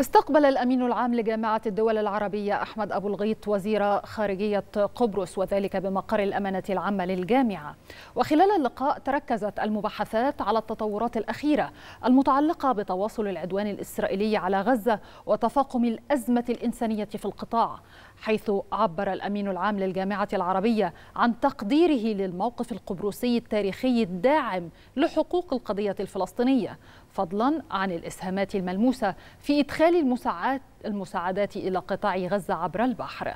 استقبل الأمين العام لجامعة الدول العربية أحمد أبو الغيط وزير خارجية قبرص وذلك بمقر الأمانة العامة للجامعة وخلال اللقاء تركزت المباحثات على التطورات الأخيرة المتعلقة بتواصل العدوان الإسرائيلي على غزة وتفاقم الأزمة الإنسانية في القطاع حيث عبر الأمين العام للجامعة العربية عن تقديره للموقف القبرصي التاريخي الداعم لحقوق القضية الفلسطينية فضلا عن الإسهامات الملموسة في إدخال إرسال المساعدات إلى قطاع غزة عبر البحر